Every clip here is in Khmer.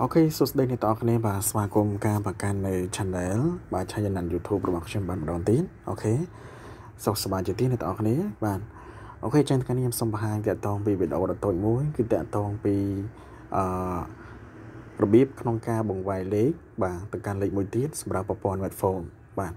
អូខេសួស្តីអ្នកទាំងអស់គ្នាបាទស្វាគមន៍ការបង្កាននៅ Channel បាទ Channel YouTube របស់ខ្ញុំបាទម្ដងទៀតអូខេសុខសប្បាយជាទីអ្នកទាំងអស់គ្នាបាទអូខេចឹងថ្ងៃនេះខ្ញុំសូមបង្ហាញតាក់ទងពីវីដេអូដ៏តូចមួយគឺតាក់ទងពីអឺរបៀបក្នុងការ បង្វែរលេខបាទទៅកាន់លេខមួយទៀតសម្រាប់ប្រព័ន្ធ smartphone បាទ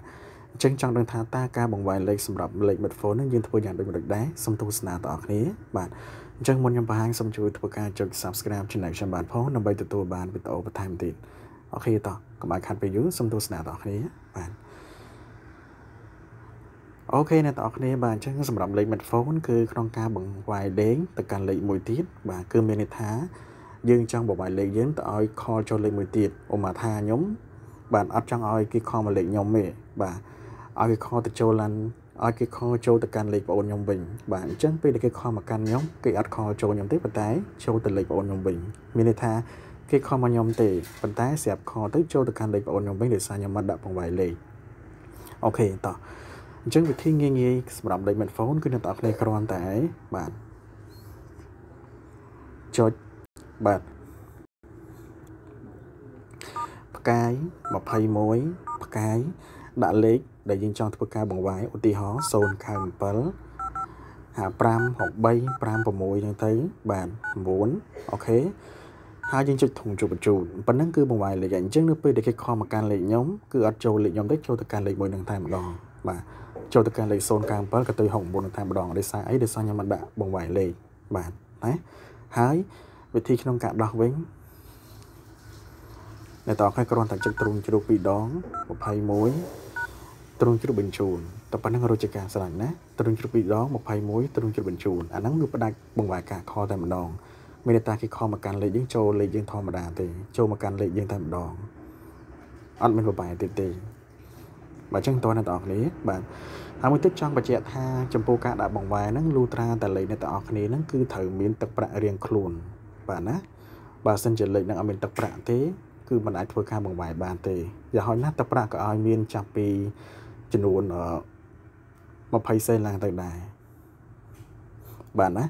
អញ្ចឹងចង់ដឹងថាតើការបង្វែរលេខសម្រាប់លេខមិត្តហ្វូននឹងយើងធ្វើយ៉ាងដូចម្ដេចដែរសូមទស្សនាបងប្អូនគ្នា បាទអញ្ចឹងមុនខ្ញុំបង្ហាញសូមជួយធ្វើការចុច Subscribe Channel ខ្ញុំបានផងដើម្បីទទួលបានវីដេអូបន្ថែមទៀតអូខេតោះកុំឲ្យខាត់ពេលយូរសូមទស្សនាបងប្អូនគ្នាបាទអូខេអ្នកទាំងអស់គ្នាបាទអញ្ចឹងសម្រាប់លេខមិត្តហ្វូនគឺក្នុងការបង្វាយលេខទៅកាន់លេខមួយទៀតបាទគឺមានន័យថាយើង ចង់បង្វាយលេខយើងទៅឲ្យ call ចូលលេខមួយទៀតឧបមាថាខ្ញុំបាទអត់ចង់ឲ្យគេ call មកលេខខ្ញុំទេបាទឲ្យគេខលទៅចូលឡានឲ្យគេខលចូលទៅកាន់លេខប្អូនខ្ញុំវិញបាទអញ្ចឹងពេលដែលគេខលមកកាន់ខ្ញុំគេអត់ខលចូលខ្ញុំទេប៉ុន្តែចូលទៅលេខប្អូនខ្ញុំវិញមានន័យថាគេខលមកខ្ញុំទេប៉ុន្តែស្រាប់ខលទៅចូលទៅកាន់លេខប្អូនខ្ញុំវិញដោយសារខ្ញុំមិនដាក់បង្វាយលេខអូខេតោះអញ្ចឹងវិធីងាយងាយសម្រាប់លេខ smartphone គឺអ្នកទាំងអស់គ្នាគ្រាន់តែបាទចុចបាទផ្កាយ21ផ្កាយដាក់លេខដែលយើងចង់ធ្វើការបង្វែរឧទាហរណ៍0ខែ7ហា5 6 5 6ហ្នឹងទៅបាទ9អូខេហើយយើងចុចធុងជួបបញ្ជូនប៉ុណ្ណឹងគឺបង្វែរលេខអញ្ចឹងនៅពេលដែលគេខំមកកាន់លេខខ្ញុំគឺអត់ចូលលេខខ្ញុំទេចូលទៅកាន់លេខ1នឹងតែម្ដង បាទចូលទៅកាន់លេខ0កា7ក៏ទៅ69នឹងតែម្ដងដោយសារអីដោយសារខ្ញុំមិនដាក់បង្វែរលេខបាទណាហើយវិធីក្នុងការដោះវិញនៅតោះខែគ្រាន់តែចុចទ្រូងជ្រូក2ដង21ទ្រង់ជ្រុបបញ្ជូនតែប៉ុណ្ណឹងរជការស្រាញ់ណាទ្រង់ជ្រុបពីរដង21ទ្រង់ជ្រុបបញ្ជូនអាហ្នឹងគឺផ្ដាច់បង្វាយការខតែម្ដងមានតែគេខមកកាន់លេខយើងចូលលេខយើងធម្មតាទេចូលមកកាន់លេខយើងតែម្ដងអត់មានប្របាយទៀតទេបាទអញ្ចឹងតោះអ្នកទាំងអស់គ្នាបាទហើយមួយទៀតចង់បញ្ជាក់ថាចំពោះការដាក់បង្វែរហ្នឹងលូត្រាតលេខអ្នកទាំងអស់គ្នាហ្នឹងគឺត្រូវមានទឹកប្រាក់រៀងខ្លួនបាទណាបើសិនជាលេខហ្នឹងអត់មានទឹកប្រាក់ទេគឺមិនអាចធ្វើការបង្វែរបានទេយ៉ាងហោចណាស់ទឹកប្រាក់ក៏ឲ្យមានចាប់ពីចំនួន20សេនឡើងទៅដែរបាទណា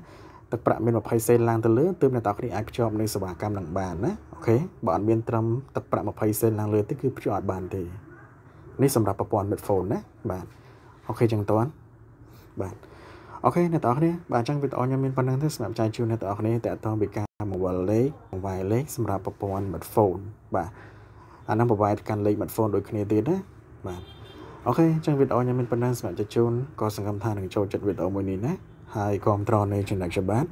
ទឹកប្រាក់មាន20សេនឡើងទៅលើទើបអ្នកតោគ្នាអាចភ្ជាប់នឹងសេវាកម្មនឹងបានណាអូខេបើអត់មានត្រឹមទឹកប្រាក់20សេនឡើងលើទេគឺភ្ជាប់អត់បានទេនេះសម្រាប់ប្រព័ន្ធ Midphone ណាបាទអូខេចឹងតើបាទអូខេអ្នកទាំងអស់គ្នាបាទអញ្ចឹងវីដេអូខ្ញុំមានប៉ុណ្ណឹងទេសម្រាប់ចែកជូនអ្នកទាំងអស់គ្នាតកតងពីការ mobile លេខ mobile លេខសម្រាប់ប្រព័ន្ធ smartphone បាទអានឹងប្រវាយទៅកាន់លេខ smartphone ដូចគ្នាទៀតណាបាទអូខេអញ្ចឹងវីដេអូខ្ញុំមានប៉ុណ្ណឹងសម្រាប់ជជូនក៏សង្ឃឹមថានឹងចូលចិត្តវីដេអូមួយនេះណាហើយគ្រប់ត្រនៅ Channel ខ្ញុំបាទ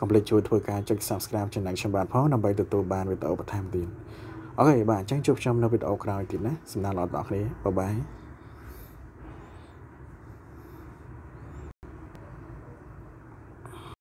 កុំភ្លេចជួយធ្វើការចុច Subscribe Channel ខ្ញុំបាទផងដើម្បីទទួលបានវីដេអូបន្ថែមទៀតអូខេបាទអញ្ចឹងជួបខ្ញុំនៅវីដេអូក្រោយទៀតណាសម្រាប់ដល់អ្នកនរគ្នាបាយបាយ